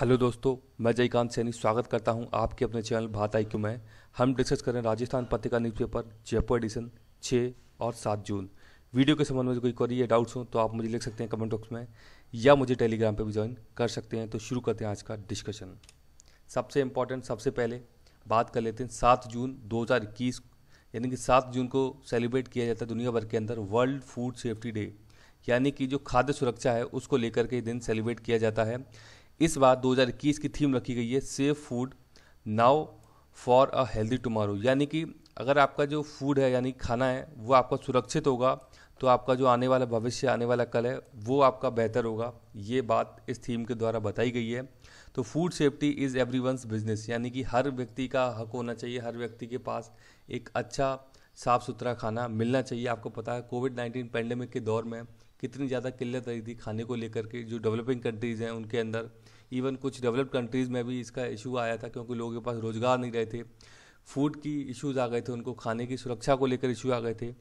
hello दोस्तों मैं जयकांत सैनी स्वागत करता हूं आपके अपने चैनल भात आई क्यू में हम डिस्कस कर रहे हैं राजस्थान पत्रिका न्यूज़पेपर जयपुर एडिशन 6 और 7 जून वीडियो के संबंध में कोई क्वेरी या डाउट्स हो तो आप मुझे लिख सकते हैं कमेंट बॉक्स में या मुझे टेलीग्राम पर भी ज्वाइन कर सकते हैं तो शुरू करते हैं आज का डिस्कशन सबसे इम्पॉर्टेंट सबसे पहले बात कर लेते हैं सात जून दो यानी कि सात जून को सेलिब्रेट किया जाता है दुनिया भर के अंदर वर्ल्ड फूड सेफ्टी डे यानी कि जो खाद्य सुरक्षा है उसको लेकर के दिन सेलिब्रेट किया जाता है इस बार 2021 की थीम रखी गई है save food now for a healthy tomorrow यानी कि अगर आपका जो फूड है यानी खाना है वो आपका सुरक्षित होगा तो आपका जो आने वाला भविष्य आने वाला कल है वो आपका बेहतर होगा ये बात इस थीम के द्वारा बताई गई है तो food safety is every business यानी कि हर व्यक्ति का हक होना चाहिए हर व्यक्ति के पास एक अच्छा साफ़ सुथरा खाना मिलना चाहिए आपको पता है कोविड नाइन्टीन पेंडेमिक के दौर में कितनी ज़्यादा किल्लत रही थी खाने को लेकर के जो डेवलपिंग कंट्रीज़ हैं उनके अंदर इवन कुछ डेवलप्ड कंट्रीज़ में भी इसका इशू आया था क्योंकि लोगों के पास रोज़गार नहीं रहे थे फूड की इश्यूज़ आ गए थे उनको खाने की सुरक्षा को लेकर इशू आ गए थे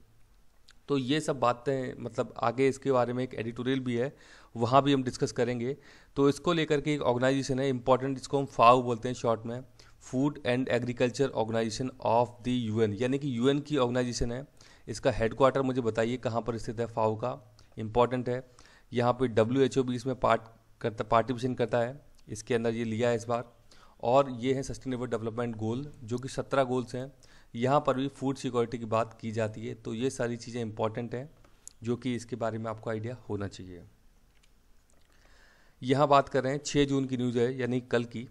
तो ये सब बातें मतलब आगे इसके बारे में एक एडिटोरियल भी है वहाँ भी हम डिस्कस करेंगे तो इसको लेकर के एक ऑर्गेनाइजेशन है इंपॉर्टेंट जिसको हम फाव बोलते हैं शॉर्ट में food and agriculture organization of the UN यानी कि यूएन की ऑर्गेनाइजेशन है इसका हेडक्वार्टर मुझे बताइए कहाँ पर स्थित है फाव का इंपॉर्टेंट है यहाँ पे डब्ल्यू एच ओ भी इसमें पार्ट करता पार्टिसिपेशन करता है इसके अंदर ये लिया है इस बार और ये है सस्टेनेबल डेवलपमेंट गोल जो कि सत्रह गोल्स हैं यहाँ पर भी फूड सिक्योरिटी की बात की जाती है तो ये सारी चीज़ें इंपॉर्टेंट हैं जो कि इसके बारे में आपको आइडिया होना चाहिए यहाँ बात कर रहे हैं छः जून की न्यूज़ है यानी कल की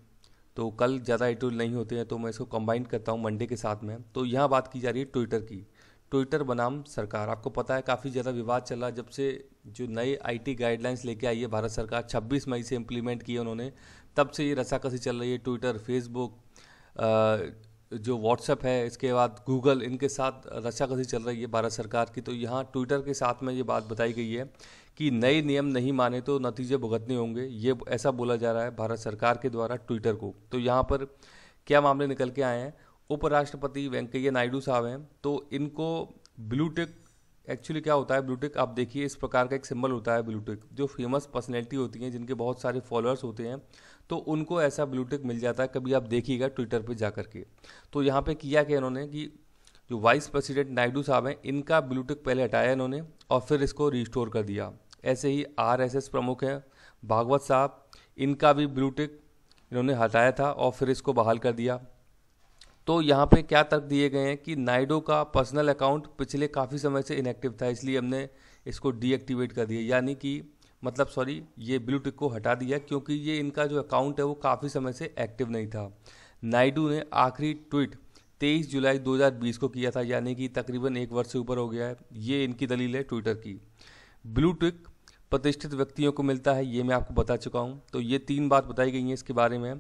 तो कल ज़्यादा एडिटोरियल नहीं होते हैं तो मैं इसको कंबाइन करता हूँ मंडे के साथ में तो यहाँ बात की जा रही है ट्विटर की ट्विटर बनाम सरकार आपको पता है काफ़ी ज़्यादा विवाद चला जब से जो नए आईटी गाइडलाइंस लेके आई है भारत सरकार 26 मई से इम्प्लीमेंट किए उन्होंने तब से ये रसाकसी चल रही है ट्विटर फेसबुक जो व्हाट्सएप है इसके बाद गूगल इनके साथ रसाकसी चल रही है भारत सरकार की तो यहाँ ट्विटर के साथ में ये बात बताई गई है कि नए नियम नहीं माने तो नतीजे भुगतने होंगे ये ऐसा बोला जा रहा है भारत सरकार के द्वारा ट्विटर को तो यहाँ पर क्या मामले निकल के आए हैं उपराष्ट्रपति वेंकैया नायडू साहब हैं तो इनको ब्लूटिक एक्चुअली क्या होता है ब्लूटिक आप देखिए इस प्रकार का एक सिंबल होता है ब्लूटिक जो फेमस पर्सनैलिटी होती हैं जिनके बहुत सारे फॉलोअर्स होते हैं तो उनको ऐसा ब्लूटिक मिल जाता है कभी आप देखिएगा ट्विटर पर जा कर के तो यहाँ पर किया क्या इन्होंने कि जो वाइस प्रेसिडेंट नायडू साहब हैं इनका ब्लूटिक पहले हटाया इन्होंने और फिर इसको रिस्टोर कर दिया ऐसे ही आर प्रमुख हैं भागवत साहब इनका भी ब्लूटिक इन्होंने हटाया था और फिर इसको बहाल कर दिया तो यहाँ पे क्या तर्क दिए गए हैं कि नायडू का पर्सनल अकाउंट पिछले काफ़ी समय से इनएक्टिव था इसलिए हमने इसको डीएक्टिवेट कर दिया यानी कि मतलब सॉरी ये ब्लू टिक को हटा दिया क्योंकि ये इनका जो अकाउंट है वो काफ़ी समय से एक्टिव नहीं था नायडू ने आखिरी ट्वीट 23 जुलाई 2020 को किया था यानी कि तकरीबन एक वर्ष से ऊपर हो गया है ये इनकी दलील है ट्विटर की ब्लू टिक प्रतिष्ठित व्यक्तियों को मिलता है ये मैं आपको बता चुका हूँ तो ये तीन बात बताई गई हैं इसके बारे में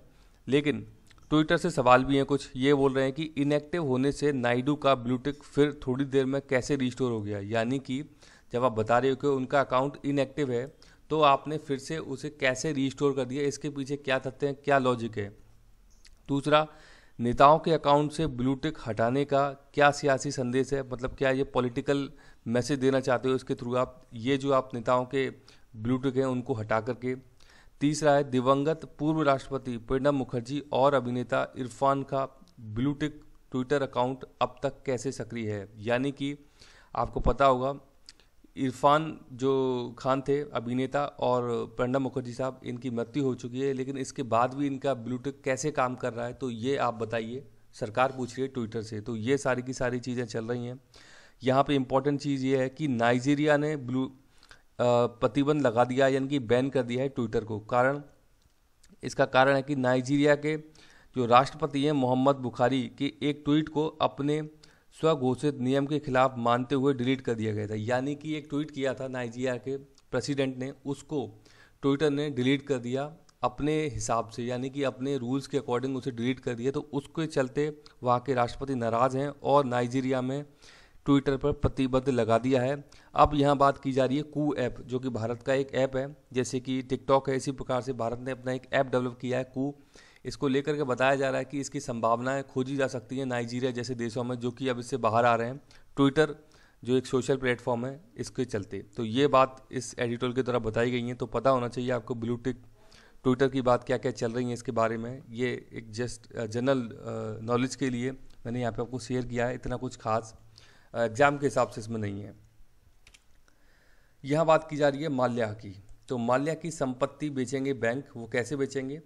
लेकिन ट्विटर से सवाल भी हैं कुछ ये बोल रहे हैं कि इनएक्टिव होने से नायडू का ब्लूटिक फिर थोड़ी देर में कैसे रिस्टोर हो गया यानी कि जब आप बता रहे हो कि उनका अकाउंट इनएक्टिव है तो आपने फिर से उसे कैसे रिस्टोर कर दिया इसके पीछे क्या तथ्य हैं क्या लॉजिक है दूसरा नेताओं के अकाउंट से ब्लूटिक हटाने का क्या सियासी संदेश है मतलब क्या ये पॉलिटिकल मैसेज देना चाहते हो इसके थ्रू आप ये जो आप नेताओं के ब्लूटिक हैं उनको हटा करके तीसरा है दिवंगत पूर्व राष्ट्रपति प्रणब मुखर्जी और अभिनेता इरफान का ब्लूटिक ट्विटर अकाउंट अब तक कैसे सक्रिय है यानी कि आपको पता होगा इरफान जो खान थे अभिनेता और प्रणब मुखर्जी साहब इनकी मृत्यु हो चुकी है लेकिन इसके बाद भी इनका ब्लूटिक कैसे काम कर रहा है तो ये आप बताइए सरकार पूछ रही है ट्विटर से तो ये सारी की सारी चीज़ें चल रही हैं यहाँ पे इम्पॉर्टेंट चीज़ ये है कि नाइजीरिया ने ब्लू प्रतिबंध लगा दिया यानी कि बैन कर दिया है ट्विटर को कारण इसका कारण है कि नाइजीरिया के जो राष्ट्रपति हैं मोहम्मद बुखारी के एक ट्वीट को अपने स्वघोषित नियम के खिलाफ मानते हुए डिलीट कर दिया गया था यानी कि एक ट्वीट किया था नाइजीरिया के प्रेसिडेंट ने उसको ट्विटर ने डिलीट कर दिया अपने हिसाब से यानी कि अपने रूल्स के अकॉर्डिंग उसे डिलीट कर दिया तो उसके चलते वहाँ के राष्ट्रपति नाराज़ हैं और नाइजीरिया में ट्विटर पर प्रतिबंध लगा दिया है अब यहाँ बात की जा रही है कू ऐप जो कि भारत का एक ऐप है जैसे कि टिकटॉक है इसी प्रकार से भारत ने अपना एक ऐप डेवलप किया है कू इसको लेकर के बताया जा रहा है कि इसकी संभावनाएं खोजी जा सकती हैं नाइजीरिया जैसे देशों में जो कि अब इससे बाहर आ रहे हैं ट्विटर जो एक सोशल प्लेटफॉर्म है इसके चलते तो ये बात इस एडिटोर के द्वारा बताई गई है तो पता होना चाहिए आपको ब्लूटिक ट्विटर की बात क्या क्या चल रही है इसके बारे में ये एक जस्ट जनरल नॉलेज के लिए मैंने यहाँ पे आपको शेयर किया है इतना कुछ खास एग्ज़ाम के हिसाब से इसमें नहीं है यहाँ बात की जा रही है माल्या की तो माल्या की संपत्ति बेचेंगे बैंक वो कैसे बेचेंगे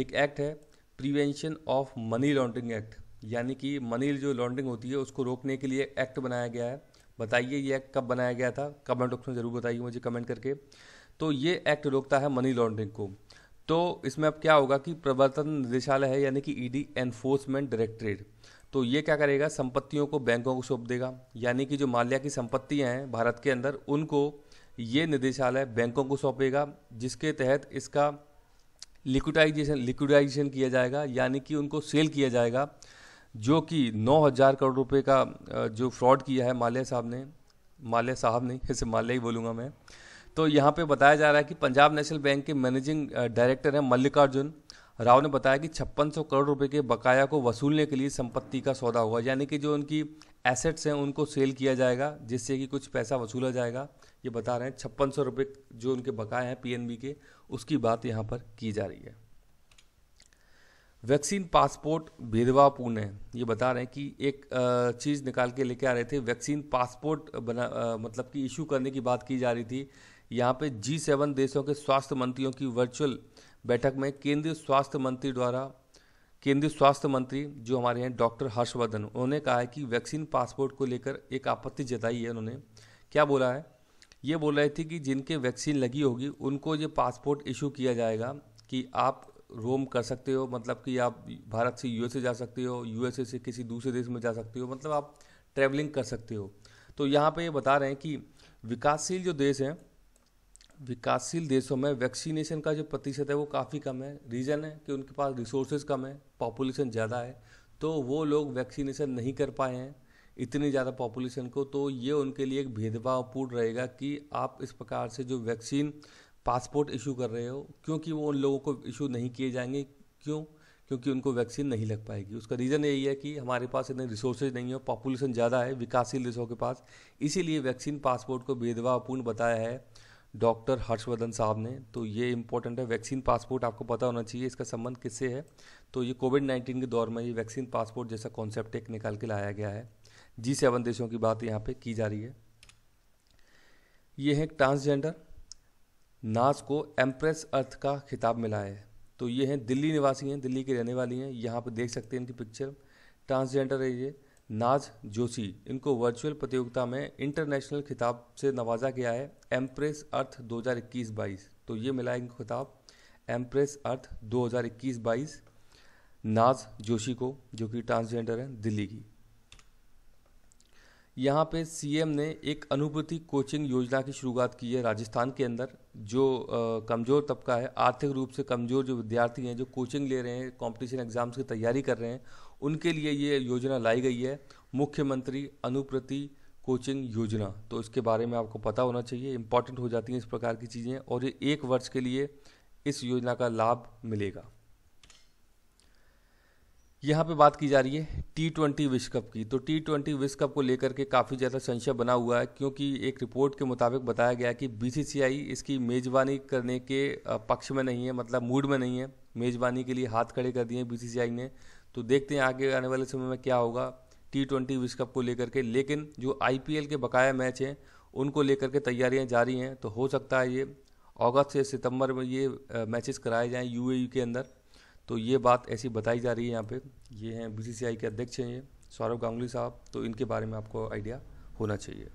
एक एक्ट है prevention of money laundering act यानी कि मनी जो लॉन्ड्रिंग होती है उसको रोकने के लिए एक्ट बनाया गया है बताइए ये एक्ट कब बनाया गया था कमेंट में ज़रूर बताइए मुझे कमेंट करके तो ये एक्ट रोकता है मनी लॉन्ड्रिंग को तो इसमें अब क्या होगा कि प्रवर्तन निदेशालय है यानी कि ईडी एनफोर्समेंट डायरेक्टरेट तो ये क्या करेगा संपत्तियों को बैंकों को सौंप देगा यानी कि जो माल्या की संपत्तियाँ हैं भारत के अंदर उनको ये निदेशालय बैंकों को सौंपेगा जिसके तहत इसका लिक्विडाइजेशन लिक्विडाइजेशन किया जाएगा यानी कि उनको सेल किया जाएगा जो कि नौ हज़ार करोड़ रुपए का जो फ्रॉड किया है माल्या साहब ने माल्या साहब ने इसे माल्या ही बोलूँगा मैं तो यहाँ पे बताया जा रहा है कि पंजाब नेशनल बैंक के मैनेजिंग डायरेक्टर हैं मल्लिकार्जुन राव ने बताया कि छप्पन करोड़ रुपए के बकाया को वसूलने के लिए संपत्ति का सौदा हुआ यानी कि जो उनकी एसेट्स हैं उनको सेल किया जाएगा जिससे कि कुछ पैसा वसूला जाएगा ये बता रहे हैं छप्पन सौ रुपये जो उनके बकाए हैं पीएनबी के उसकी बात यहाँ पर की जा रही है वैक्सीन पासपोर्ट भेदभावपूर्ण है ये बता रहे हैं कि एक चीज़ निकाल के लेके आ रहे थे वैक्सीन पासपोर्ट बना मतलब कि इशू करने की बात की जा रही थी यहाँ पे जी सेवन देशों के स्वास्थ्य मंत्रियों की वर्चुअल बैठक में केंद्रीय स्वास्थ्य मंत्री द्वारा केंद्रीय स्वास्थ्य मंत्री जो हमारे हैं डॉक्टर हर्षवर्धन उन्होंने कहा है कि वैक्सीन पासपोर्ट को लेकर एक आपत्ति जताई है उन्होंने क्या बोला है ये बोल रहे थे कि जिनके वैक्सीन लगी होगी उनको ये पासपोर्ट इशू किया जाएगा कि आप रोम कर सकते हो मतलब कि आप भारत से यूएसए जा सकते हो यूएसए से किसी दूसरे देश में जा सकते हो मतलब आप ट्रैवलिंग कर सकते हो तो यहाँ पे ये बता रहे हैं कि विकासशील जो देश हैं विकासशील देशों में वैक्सीनेशन का जो प्रतिशत है वो काफ़ी कम है रीज़न है कि उनके पास रिसोर्सेज कम है पॉपुलेशन ज़्यादा है तो वो लोग वैक्सीनेशन नहीं कर पाए हैं इतनी ज़्यादा पॉपुलेशन को तो ये उनके लिए एक भेदभावपूर्ण रहेगा कि आप इस प्रकार से जो वैक्सीन पासपोर्ट इशू कर रहे हो क्योंकि वो उन लोगों को इशू नहीं किए जाएंगे क्यों क्योंकि उनको वैक्सीन नहीं लग पाएगी उसका रीज़न यही है कि हमारे पास इतने रिसोर्सेज नहीं है पॉपुलेशन ज़्यादा है विकासशील देशों के पास इसीलिए वैक्सीन पासपोर्ट को भेदभावपूर्ण बताया है डॉक्टर हर्षवर्धन साहब ने तो ये इम्पोर्टेंट है वैक्सीन पासपोर्ट आपको पता होना चाहिए इसका संबंध किससे है तो ये कोविड नाइन्टीन के दौर में ये वैक्सीन पासपोर्ट जैसा कॉन्सेप्ट एक निकाल के लाया गया है जी सेवन देशों की बात यहाँ पे की जा रही है ये है ट्रांसजेंडर नाज को एम्प्रेस अर्थ का खिताब मिला है तो ये हैं दिल्ली निवासी हैं दिल्ली की रहने वाली हैं यहाँ पर देख सकते हैं इनकी पिक्चर ट्रांसजेंडर है ये नाज जोशी इनको वर्चुअल प्रतियोगिता में इंटरनेशनल खिताब से नवाजा गया है एम्प्रेस अर्थ 2021-22 तो ये मिला है इनको खिताब एम्प्रेस अर्थ 2021-22 नाज जोशी को जो कि ट्रांसजेंडर हैं दिल्ली की यहाँ पे सीएम ने एक अनुभूति कोचिंग योजना की शुरुआत की है राजस्थान के अंदर जो कमज़ोर तबका है आर्थिक रूप से कमज़ोर जो विद्यार्थी हैं जो कोचिंग ले रहे हैं कॉम्पिटिशन एग्ज़ाम्स की तैयारी कर रहे हैं उनके लिए ये योजना लाई गई है मुख्यमंत्री अनुप्रति कोचिंग योजना तो इसके बारे में आपको पता होना चाहिए इंपॉर्टेंट हो जाती हैं इस प्रकार की चीज़ें और ये एक वर्ष के लिए इस योजना का लाभ मिलेगा यहाँ पे बात की जा रही है टी ट्वेंटी विश्व कप की तो टी ट्वेंटी विश्व कप को लेकर के काफ़ी ज़्यादा संशय बना हुआ है क्योंकि एक रिपोर्ट के मुताबिक बताया गया कि बीसीसीआई इसकी मेज़बानी करने के पक्ष में नहीं है मतलब मूड में नहीं है मेज़बानी के लिए हाथ खड़े कर दिए बीसीसीआई ने तो देखते हैं आगे आने वाले समय में क्या होगा टी ट्वेंटी विश्व कप को लेकर के लेकिन जो आई के बकाया मैच हैं उनको लेकर के तैयारियाँ जारी हैं तो हो सकता है ये अगस्त से सितंबर में ये मैचेस कराए जाएं यू e के अंदर तो ये बात ऐसी बताई जा रही है यहाँ पे ये हैं आई के अध्यक्ष हैं ये सौरभ गांगुली साहब तो इनके बारे में आपको आइडिया होना चाहिए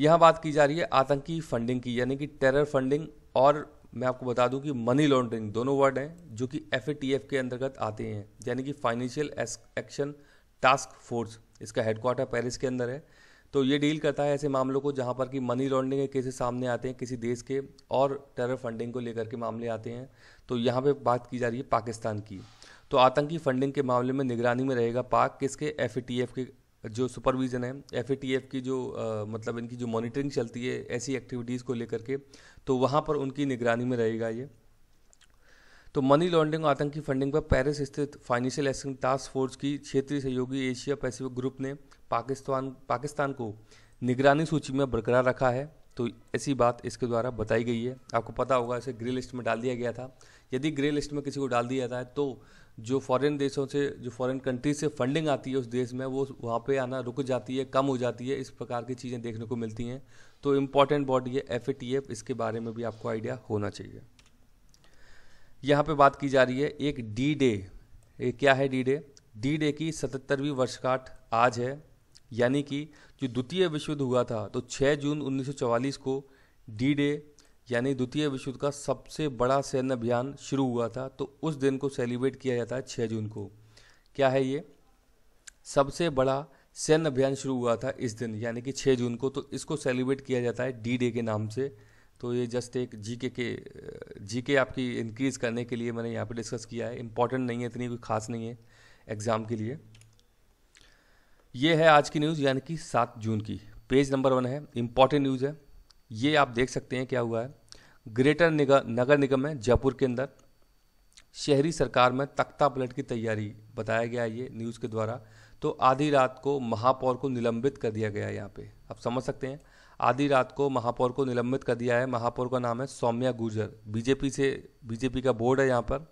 यहाँ बात की जा रही है आतंकी फंडिंग की यानी कि टेरर फंडिंग और मैं आपको बता दूं कि मनी लॉन्ड्रिंग दोनों वर्ड हैं जो कि एफ के अंतर्गत आते हैं यानी कि फाइनेंशियल एक्शन टास्क फोर्स इसका हेडक्वार्टर पेरिस के अंदर है तो ये डील करता है ऐसे मामलों को जहाँ पर कि मनी लॉन्ड्रिंग के केसेस सामने आते हैं किसी देश के और टेरर फंडिंग को लेकर के मामले आते हैं तो यहाँ पे बात की जा रही है पाकिस्तान की तो आतंकी फंडिंग के मामले में निगरानी में रहेगा पाक किसके एफ के जो सुपरविज़न है एफ की जो आ, मतलब इनकी जो मॉनिटरिंग चलती है ऐसी एक्टिविटीज़ को लेकर के तो वहाँ पर उनकी निगरानी में रहेगा ये तो मनी लॉन्ड्रिंग आतंकी फंडिंग पर पेरिस स्थित फाइनेंशियल एक्शन टास्क फोर्स की क्षेत्रीय सहयोगी एशिया पैसिफिक ग्रुप ने पाकिस्तान पाकिस्तान को निगरानी सूची में बरकरार रखा है तो ऐसी बात इसके द्वारा बताई गई है आपको पता होगा इसे ग्रे लिस्ट में डाल दिया गया था यदि ग्रे लिस्ट में किसी को डाल दिया जाता है तो जो फॉरेन देशों से जो फॉरेन कंट्री से फंडिंग आती है उस देश में वो वहाँ पे आना रुक जाती है कम हो जाती है इस प्रकार की चीज़ें देखने को मिलती हैं तो इम्पॉर्टेंट बॉडी है एफ इसके बारे में भी आपको आइडिया होना चाहिए यहाँ पे बात की जा रही है एक डी डे क्या है डी डे डी डे की सतहत्तरवीं वर्षगांठ आज है यानी कि जो द्वितीय विश्व युद्ध हुआ था तो 6 जून 1944 को डी डे यानी द्वितीय विश्व युद्ध का सबसे बड़ा सैन्य अभियान शुरू हुआ था तो उस दिन को सेलिब्रेट किया जाता है छः जून को क्या है ये सबसे बड़ा सैन्य अभियान शुरू हुआ था इस दिन यानी कि छः जून को तो इसको सेलिब्रेट किया जाता है डी डे के नाम से तो ये जस्ट एक जी के के जी के आपकी इंक्रीज़ करने के लिए मैंने यहाँ पे डिस्कस किया है इंपॉर्टेंट नहीं है इतनी कोई ख़ास नहीं है एग्ज़ाम के लिए ये है आज की न्यूज़ यानी कि सात जून की पेज नंबर वन है इंपॉर्टेंट न्यूज़ है ये आप देख सकते हैं क्या हुआ है ग्रेटर नगर निगम है जयपुर के अंदर शहरी सरकार में तख्ता पलट की तैयारी बताया गया ये न्यूज़ के द्वारा तो आधी रात को महापौर को निलंबित कर दिया गया है यहाँ पे आप समझ सकते हैं आधी रात को महापौर को निलंबित कर दिया है महापौर का नाम है सौम्या गुर्जर बीजेपी से बीजेपी का बोर्ड है यहाँ पर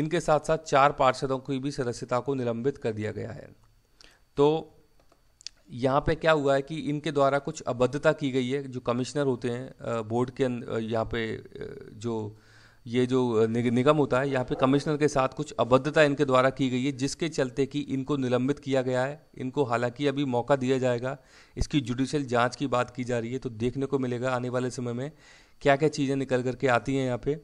इनके साथ साथ चार पार्षदों की भी सदस्यता को निलंबित कर दिया गया है तो यहाँ पे क्या हुआ है कि इनके द्वारा कुछ अबद्धता की गई है जो कमिश्नर होते हैं बोर्ड के अं, यहाँ पे जो ये जो निगम होता है यहाँ पे कमिश्नर के साथ कुछ अबद्धता इनके द्वारा की गई है जिसके चलते कि इनको निलंबित किया गया है इनको हालांकि अभी मौका दिया जाएगा इसकी जुडिशियल जांच की बात की जा रही है तो देखने को मिलेगा आने वाले समय में क्या क्या चीज़ें निकल करके आती हैं यहाँ पे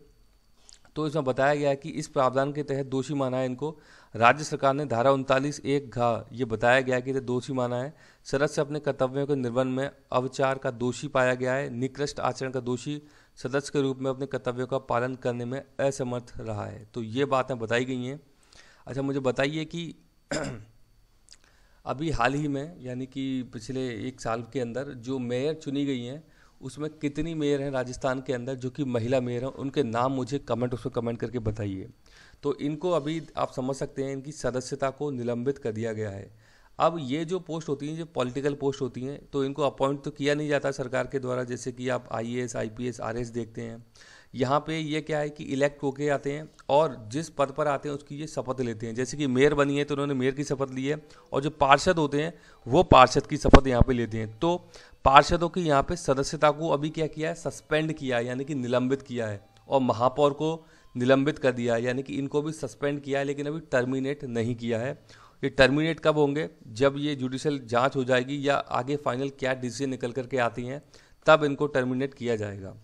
तो इसमें बताया गया है कि इस प्रावधान के तहत दोषी माना है इनको राज्य सरकार ने धारा उनतालीस एक घा ये बताया गया कि इसे दोषी माना है सदस्य अपने कर्तव्यों के निर्वहन में अवचार का दोषी पाया गया है निकृष्ट आचरण का दोषी सदस्य के रूप में अपने कर्तव्यों का पालन करने में असमर्थ रहा है तो ये बातें बताई गई हैं अच्छा मुझे बताइए कि अभी हाल ही में यानी कि पिछले एक साल के अंदर जो मेयर चुनी गई हैं उसमें कितनी मेयर हैं राजस्थान के अंदर जो कि महिला मेयर हैं उनके नाम मुझे कमेंट उसमें कमेंट करके बताइए तो इनको अभी आप समझ सकते हैं इनकी सदस्यता को निलंबित कर दिया गया है अब ये जो पोस्ट होती हैं जो पॉलिटिकल पोस्ट होती हैं तो इनको अपॉइंट तो किया नहीं जाता सरकार के द्वारा जैसे कि आप I S I P S R S देखते हैं यहाँ पे ये क्या है कि इलेक्ट होके आते हैं और जिस पद पर आते हैं उसकी ये शपथ लेते हैं जैसे कि मेयर बनी है तो उन्होंने मेयर की शपथ ली है और जो पार्षद होते हैं वो पार्षद की शपथ यहाँ पे लेते हैं तो पार्षदों की यहाँ पे सदस्यता को अभी क्या किया है सस्पेंड किया है यानी कि निलंबित किया है और महापौर को निलंबित कर दिया है यानी कि इनको भी सस्पेंड किया है लेकिन अभी टर्मिनेट नहीं किया है ये टर्मिनेट कब होंगे जब ये जुडिशल जांच हो जाएगी या आगे फाइनल क्या डिसीजन निकल करके आती हैं तब इनको टर्मिनेट किया जाएगा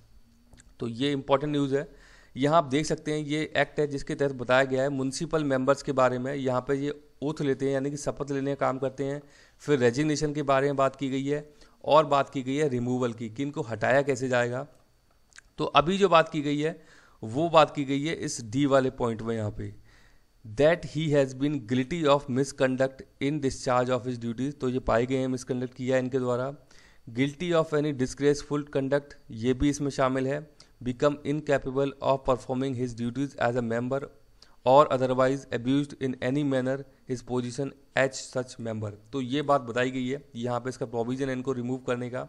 तो ये इंपॉर्टेंट न्यूज़ है यहाँ आप देख सकते हैं ये एक्ट है जिसके तहत बताया गया है म्यूनसिपल मेंबर्स के बारे में यहाँ पर ये ओथ लेते हैं यानी कि शपथ लेने का काम करते हैं फिर रेजिग्नेशन के बारे में बात की गई है और बात की गई है रिमूवल की कि इनको हटाया कैसे जाएगा तो अभी जो बात की गई है वो बात की गई है इस डी वाले पॉइंट में यहाँ पे that he has been guilty of misconduct in discharge of his duties तो ये पाए गए हैं मिसकंडक्ट किया इनके द्वारा guilty of any disgraceful conduct ये भी इसमें शामिल है become incapable of performing his duties as a member और otherwise abuse in any manner his position as such member तो ये बात बताई गई है यहाँ पे इसका प्रोविजन है इनको रिमूव करने का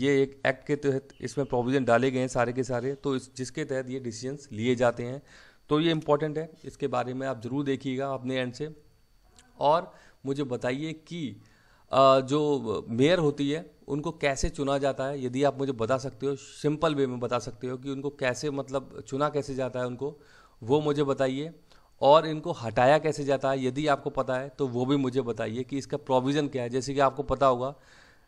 ये एक एक्ट के तहत इसमें प्रोविज़न डाले गए हैं सारे के सारे तो इस जिसके तहत ये डिसीजंस लिए जाते हैं तो ये इम्पॉर्टेंट है इसके बारे में आप ज़रूर देखिएगा अपने एंड से और मुझे बताइए कि जो मेयर होती है उनको कैसे चुना जाता है यदि आप मुझे बता सकते हो सिंपल वे में बता सकते हो कि उनको कैसे मतलब चुना कैसे जाता है उनको वो मुझे बताइए और इनको हटाया कैसे जाता है यदि आपको पता है तो वो भी मुझे बताइए कि इसका प्रोविज़न क्या है जैसे कि आपको पता होगा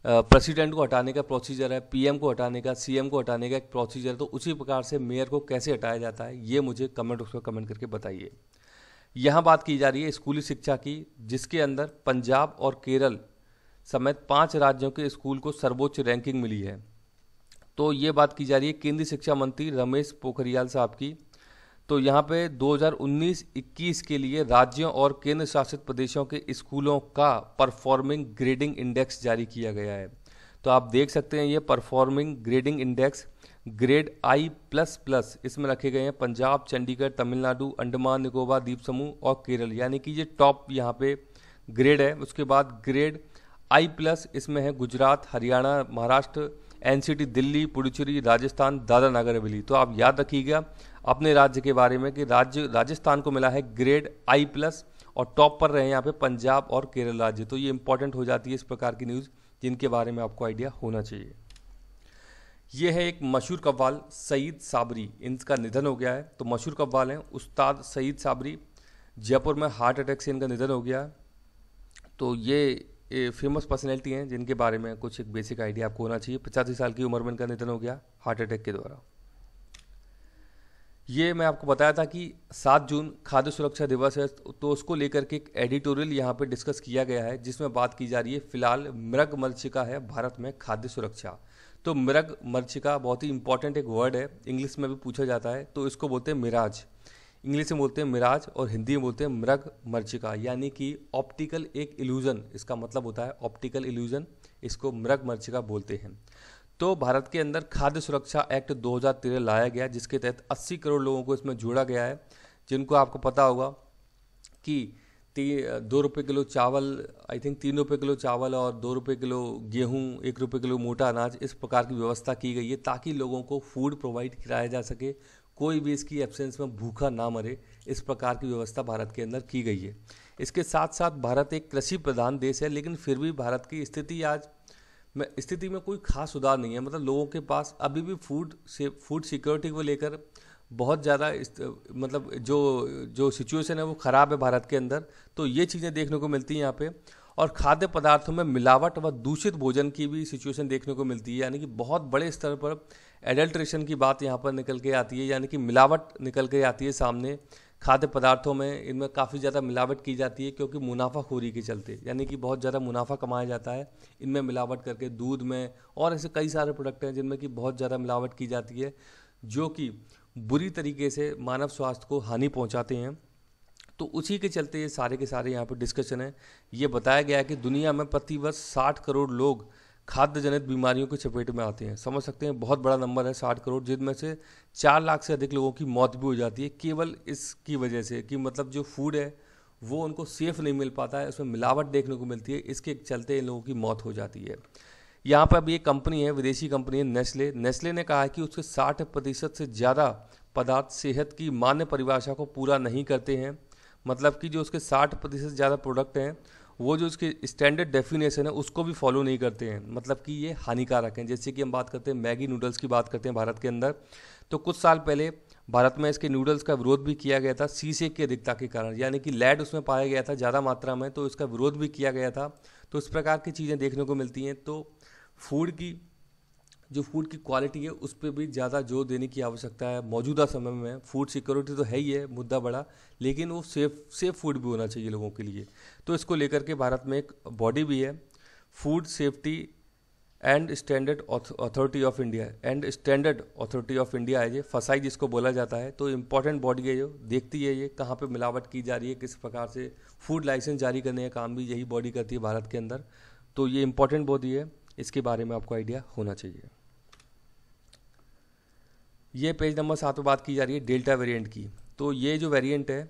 प्रेसिडेंट को हटाने का प्रोसीजर है पीएम को हटाने का सीएम को हटाने का एक प्रोसीजर है तो उसी प्रकार से मेयर को कैसे हटाया जाता है ये मुझे कमेंट उसको कमेंट करके बताइए यहाँ बात की जा रही है स्कूली शिक्षा की जिसके अंदर पंजाब और केरल समेत पाँच राज्यों के स्कूल को सर्वोच्च रैंकिंग मिली है तो ये बात की जा रही है केंद्रीय शिक्षा मंत्री रमेश पोखरियाल साहब की तो यहाँ पे 2019-21 के लिए राज्यों और केंद्र शासित प्रदेशों के स्कूलों का परफॉर्मिंग ग्रेडिंग इंडेक्स जारी किया गया है तो आप देख सकते हैं ये performing grading index grade I plus plus इसमें रखे गए हैं पंजाब चंडीगढ़ तमिलनाडु अंडमान निकोबार द्वीप समूह और केरल यानी कि ये टॉप यहाँ पे ग्रेड है उसके बाद ग्रेड आई प्लस इसमें है गुजरात हरियाणा महाराष्ट्र एनसीटी दिल्ली पुडुचेरी राजस्थान दादा नगर हवेली तो आप याद रखिएगा अपने राज्य के बारे में कि राज्य राजस्थान को मिला है ग्रेड आई प्लस और टॉप पर रहे यहाँ पे पंजाब और केरल राज्य तो ये इंपॉर्टेंट हो जाती है इस प्रकार की न्यूज़ जिनके बारे में आपको आइडिया होना चाहिए ये है एक मशहूर कव्वाल सईद साबरी इनका निधन हो गया है तो मशहूर कव्वाल हैं उस्ताद सईद साबरी जयपुर में हार्ट अटैक से इनका निधन हो गया तो ये फेमस पर्सनैलिटी हैं जिनके बारे में कुछ एक बेसिक आइडिया आपको होना चाहिए पचासी साल की उम्र में इनका निधन हो गया हार्ट अटैक के द्वारा ये मैं आपको बताया था कि सात जून खाद्य सुरक्षा दिवस है तो उसको लेकर के एक एडिटोरियल यहाँ पे डिस्कस किया गया है जिसमें बात की जा रही है फिलहाल मृग मर्चिका है भारत में खाद्य सुरक्षा तो मृग मर्चिका बहुत ही इंपॉर्टेंट एक वर्ड है इंग्लिश में भी पूछा जाता है तो इसको बोलते हैं मिराज इंग्लिश में बोलते हैं मिराज और हिंदी में बोलते हैं मृग मर्चिका यानी कि ऑप्टिकल एक इल्यूज़न इसका मतलब होता है ऑप्टिकल इल्यूज़न इसको मृग मर्चिका बोलते हैं तो भारत के अंदर खाद्य सुरक्षा एक्ट 2013 लाया गया जिसके तहत 80 करोड़ लोगों को इसमें जोड़ा गया है जिनको आपको पता होगा कि दो रुपये किलो चावल आई थिंक तीन रुपये किलो चावल और दो रुपये किलो गेहूं एक रुपये किलो मोटा अनाज इस प्रकार की व्यवस्था की गई है ताकि लोगों को फूड प्रोवाइड कराया जा सके कोई भी इसकी एब्सेंस में भूखा ना मरे इस प्रकार की व्यवस्था भारत के अंदर की गई है इसके साथ साथ भारत एक कृषि प्रधान देश है लेकिन फिर भी भारत की स्थिति आज में स्थिति में कोई खास सुधार नहीं है मतलब लोगों के पास अभी भी फूड से फूड सिक्योरिटी को लेकर बहुत ज़्यादा मतलब जो जो सिचुएशन है वो ख़राब है भारत के अंदर तो ये चीज़ें देखने को मिलती हैं यहाँ पर और खाद्य पदार्थों में मिलावट व दूषित भोजन की भी सिचुएशन देखने को मिलती है यानी कि बहुत बड़े स्तर पर एडल्ट्रेशन की बात यहाँ पर निकल के आती है यानी कि मिलावट निकल के आती है सामने खाद्य पदार्थों में इनमें काफ़ी ज़्यादा मिलावट की जाती है क्योंकि मुनाफाखोरी के चलते यानी कि बहुत ज़्यादा मुनाफा कमाया जाता है इनमें मिलावट करके दूध में और ऐसे कई सारे प्रोडक्ट हैं जिनमें कि बहुत ज़्यादा मिलावट की जाती है जो कि बुरी तरीके से मानव स्वास्थ्य को हानि पहुँचाते हैं तो उसी के चलते ये सारे के सारे यहाँ पर डिस्कशन है ये बताया गया है कि दुनिया में प्रतिवर्ष साठ करोड़ लोग खाद्य जनित बीमारियों की चपेट में आते हैं समझ सकते हैं बहुत बड़ा नंबर है साठ करोड़ जिनमें से चार लाख से अधिक लोगों की मौत भी हो जाती है केवल इसकी वजह से कि मतलब जो फूड है वो उनको सेफ नहीं मिल पाता है उसमें मिलावट देखने को मिलती है इसके चलते इन लोगों की मौत हो जाती है यहाँ पर अभी एक कंपनी है विदेशी कंपनी है नेस्ले नेस्ले ने कहा है कि उसके साठ प्रतिशत से ज़्यादा पदार्थ सेहत की मान्य परिभाषा को पूरा नहीं करते हैं मतलब कि जो उसके साठ प्रतिशत से ज़्यादा प्रोडक्ट हैं वो जो उसके स्टैंडर्ड डेफिनेशन है उसको भी फॉलो नहीं करते हैं मतलब कि ये हानिकारक हैं जैसे कि हम बात करते हैं मैगी नूडल्स की बात करते हैं भारत के अंदर तो कुछ साल पहले भारत में इसके नूडल्स का विरोध भी किया गया था सीसे की अधिकता के कारण यानी कि लैड उसमें पाया गया था ज़्यादा मात्रा में तो इसका विरोध भी किया गया था तो इस प्रकार की चीज़ें देखने को मिलती हैं तो फूड की जो फूड की क्वालिटी है उस पर भी ज़्यादा जोर देने की आवश्यकता है मौजूदा समय में फूड सिक्योरिटी तो है ही है मुद्दा बड़ा लेकिन वो सेफ सेफ फूड भी होना चाहिए लोगों के लिए तो इसको लेकर के भारत में एक बॉडी भी है food safety and standard authority of India and standard authority of India है ये फसाई जिसको बोला जाता है तो इम्पॉर्टेंट बॉडी है जो देखती है ये कहाँ पर मिलावट की जा रही है किस प्रकार से फूड लाइसेंस जारी करने का काम भी यही बॉडी करती है भारत के अंदर तो ये इम्पॉर्टेंट बॉडी है इसके बारे में आपको आइडिया होना चाहिए ये पेज नंबर सात में बात की जा रही है डेल्टा वेरिएंट की तो ये जो वेरिएंट है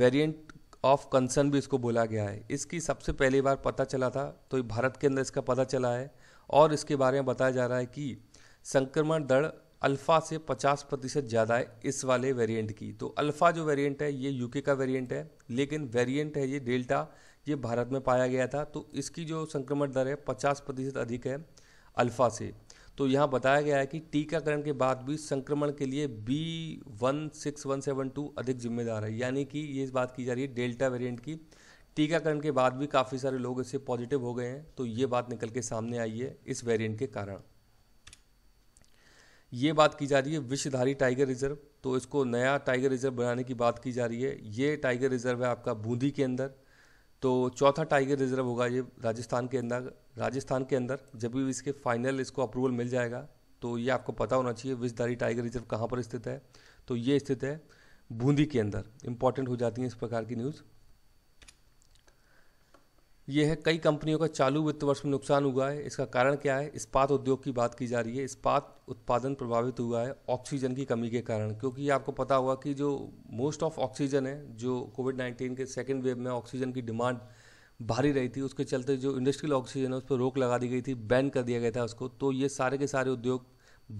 वेरिएंट ऑफ कंसर्न भी इसको बोला गया है इसकी सबसे पहली बार पता चला था तो भारत के अंदर इसका पता चला है और इसके बारे में बताया जा रहा है कि संक्रमण दर अल्फ़ा से 50 प्रतिशत ज़्यादा है इस वाले वेरिएंट की तो अल्फ़ा जो वेरिएंट है ये यूके का वेरिएंट है लेकिन वेरिएंट है ये डेल्टा ये भारत में पाया गया था तो इसकी जो संक्रमण दर है पचास प्रतिशत अधिक है अल्फ़ा से तो यहाँ बताया गया है कि टीकाकरण के बाद भी संक्रमण के लिए B one six one seven two अधिक जिम्मेदार है यानी कि ये इस बात की जा रही है डेल्टा वेरिएंट की टीकाकरण के बाद भी काफ़ी सारे लोग इससे पॉजिटिव हो गए हैं तो ये बात निकल के सामने आई है इस वेरिएंट के कारण ये बात की जा रही है विश्वधारी टाइगर रिजर्व तो इसको नया टाइगर रिजर्व बनाने की बात की जा रही है ये टाइगर रिजर्व है आपका बूंदी के अंदर तो चौथा टाइगर रिजर्व होगा ये राजस्थान के अंदर राजस्थान के अंदर जब भी इसके फाइनल इसको अप्रूवल मिल जाएगा तो ये आपको पता होना चाहिए विजधारी टाइगर रिजर्व कहाँ पर स्थित है तो ये स्थित है बूंदी के अंदर इंपॉर्टेंट हो जाती है इस प्रकार की न्यूज़ यह है कई कंपनियों का चालू वित्त वर्ष में नुकसान हुआ है इसका कारण क्या है इस्पात उद्योग की बात की जा रही है इस्पात उत्पादन प्रभावित हुआ है ऑक्सीजन की कमी के कारण क्योंकि आपको पता हुआ कि जो मोस्ट ऑफ ऑक्सीजन है जो कोविड नाइन्टीन के सेकेंड वेव में ऑक्सीजन की डिमांड भारी रही थी उसके चलते जो इंडस्ट्रियल ऑक्सीजन है उस पर रोक लगा दी गई थी बैन कर दिया गया था उसको तो ये सारे के सारे उद्योग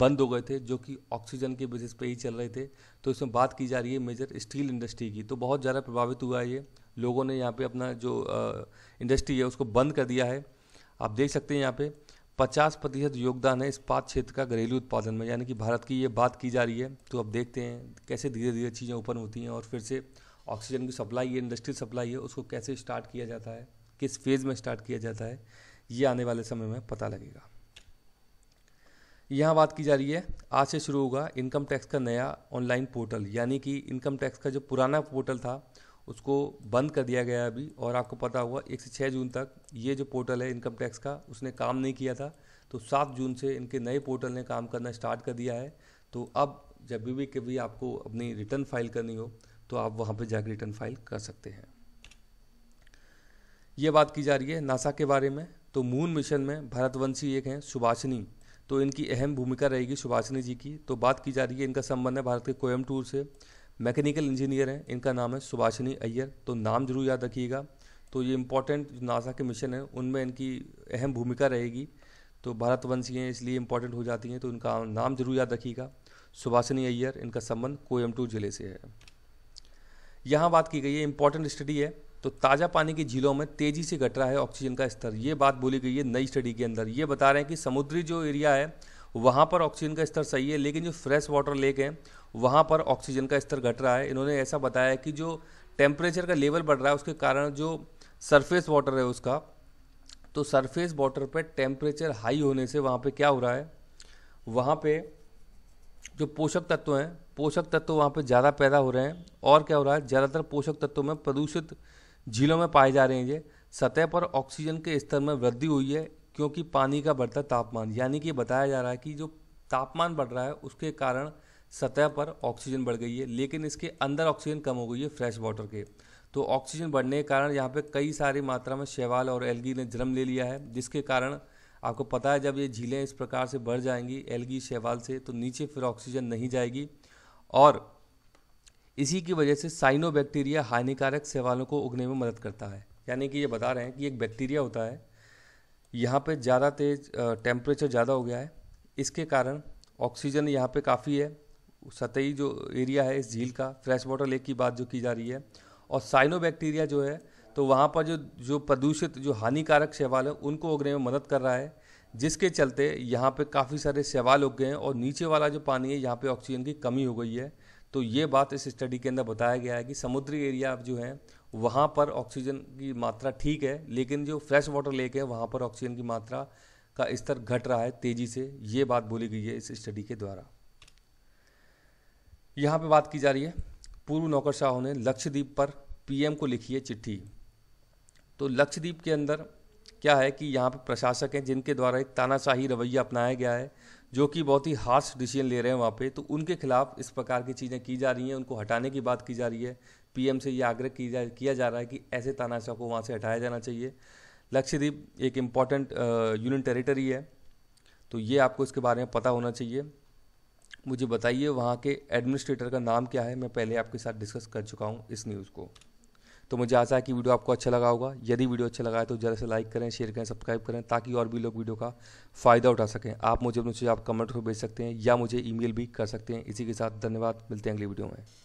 बंद हो गए थे जो कि ऑक्सीजन के बेसिस पे ही चल रहे थे तो इसमें बात की जा रही है मेजर स्टील इंडस्ट्री की तो बहुत ज़्यादा प्रभावित हुआ है ये लोगों ने यहाँ पे अपना जो इंडस्ट्री है उसको बंद कर दिया है आप देख सकते हैं यहाँ पे 50 प्रतिशत योगदान है इस्पात क्षेत्र का घरेलू उत्पादन में यानी कि भारत की ये बात की जा रही है तो अब देखते हैं कैसे धीरे धीरे चीज़ें ओपन होती हैं और फिर से ऑक्सीजन की सप्लाई है इंडस्ट्रियल सप्लाई है उसको कैसे स्टार्ट किया जाता है किस फेज़ में स्टार्ट किया जाता है ये आने वाले समय में पता लगेगा यहाँ बात की जा रही है आज से शुरू होगा इनकम टैक्स का नया ऑनलाइन पोर्टल यानी कि इनकम टैक्स का जो पुराना पोर्टल था उसको बंद कर दिया गया अभी और आपको पता हुआ एक से छः जून तक ये जो पोर्टल है इनकम टैक्स का उसने काम नहीं किया था तो सात जून से इनके नए पोर्टल ने काम करना स्टार्ट कर दिया है तो अब जब भी कभी आपको अपनी रिटर्न फाइल करनी हो तो आप वहाँ पर जाकर रिटर्न फाइल कर सकते हैं ये बात की जा रही है नासा के बारे में तो मून मिशन में भारतवंशी एक हैं सुभाषिनी तो इनकी अहम भूमिका रहेगी सुभाषिनी जी की तो बात की जा रही है इनका संबंध है भारत के कोयम टूर से मैकेनिकल इंजीनियर हैं इनका नाम है सुभाषिनी अय्यर तो नाम जरूर याद रखिएगा तो ये इम्पोर्टेंट जो नासा के मिशन है उनमें इनकी अहम भूमिका रहेगी तो भारतवंशी हैं इसलिए इम्पॉर्टेंट हो जाती हैं तो इनका नाम जरूर याद रखिएगा सुभाषिनी अय्यर इनका संबंध कोयम्बटूर जिले से है यहाँ बात की गई है इम्पॉर्टेंट स्टडी है तो ताज़ा पानी की झीलों में तेज़ी से घट रहा है ऑक्सीजन का स्तर ये बात बोली गई है नई स्टडी के अंदर ये बता रहे हैं कि समुद्री जो एरिया है वहाँ पर ऑक्सीजन का स्तर सही है लेकिन जो फ्रेश वाटर लेक है वहाँ पर ऑक्सीजन का स्तर घट रहा है इन्होंने ऐसा बताया कि जो टेम्परेचर का लेवल बढ़ रहा है उसके कारण जो सरफेस वाटर है उसका तो सरफेस वाटर पर टेम्परेचर हाई होने से वहाँ पर क्या हो रहा है वहाँ पर जो पोषक तत्व हैं पोषक तत्व वहाँ पर ज़्यादा पैदा हो रहे हैं और क्या हो रहा है ज़्यादातर पोषक तत्वों में प्रदूषित झीलों में पाए जा रहे हैं ये सतह पर ऑक्सीजन के स्तर में वृद्धि हुई है क्योंकि पानी का बढ़ता तापमान यानी कि बताया जा रहा है कि जो तापमान बढ़ रहा है उसके कारण सतह पर ऑक्सीजन बढ़ गई है लेकिन इसके अंदर ऑक्सीजन कम हो गई है फ्रेश वाटर के तो ऑक्सीजन बढ़ने के कारण यहाँ पे कई सारी मात्रा में शैवाल और एलगी ने जन्म ले लिया है जिसके कारण आपको पता है जब ये झीलें इस प्रकार से बढ़ जाएंगी एलगी शैवाल से तो नीचे फिर ऑक्सीजन नहीं जाएगी और इसी की वजह से साइनोबैक्टीरिया हानिकारक शैवालों को उगने में मदद करता है यानी कि ये बता रहे हैं कि एक बैक्टीरिया होता है यहाँ पे ज़्यादा तेज टेम्परेचर ज़्यादा हो गया है इसके कारण ऑक्सीजन यहाँ पे काफ़ी है सतही जो एरिया है इस झील का फ्रेश वाटर लेक की बात जो की जा रही है और साइनो जो है तो वहाँ पर जो जो प्रदूषित जो हानिकारक शैवाल है उनको उगने में मदद कर रहा है जिसके चलते यहाँ पे काफ़ी सारे शैवाल उग गए हैं और नीचे वाला जो पानी है यहाँ पे ऑक्सीजन की कमी हो गई है तो ये बात इस स्टडी के अंदर बताया गया है कि समुद्री एरिया जो है वहाँ पर ऑक्सीजन की मात्रा ठीक है लेकिन जो फ्रेश वाटर लेक है वहाँ पर ऑक्सीजन की मात्रा का स्तर घट रहा है तेज़ी से ये बात बोली गई है इस स्टडी के द्वारा यहाँ पे बात की जा रही है पूर्व नौकरशाहों ने लक्षद्वीप पर पीएम को लिखी है चिट्ठी तो लक्षद्वीप के अंदर क्या है कि यहाँ पर प्रशासक हैं जिनके द्वारा एक तानाशाही रवैया अपनाया गया है जो कि बहुत ही हार्श डिसीजन ले रहे हैं वहाँ पे तो उनके खिलाफ इस प्रकार की चीज़ें की जा रही हैं उनको हटाने की बात की जा रही है पीएम से ये आग्रह किया जा किया जा रहा है कि ऐसे तानाशाह को वहाँ से हटाया जाना चाहिए लक्षद्वीप एक इम्पॉर्टेंट यूनियन टेरिटरी है तो ये आपको इसके बारे में पता होना चाहिए मुझे बताइए वहाँ के एडमिनिस्ट्रेटर का नाम क्या है मैं पहले आपके साथ डिस्कस कर चुका हूँ इस न्यूज़ को तो मुझे आशा है कि वीडियो आपको अच्छा लगा होगा यदि वीडियो अच्छा लगा है तो ज़रा से लाइक करें शेयर करें सब्सक्राइब करें ताकि और भी लोग वीडियो का फ़ायदा उठा सकें आप मुझे अपने आप कमेंट को भेज सकते हैं या मुझे ईमेल भी कर सकते हैं इसी के साथ धन्यवाद मिलते हैं अगली वीडियो में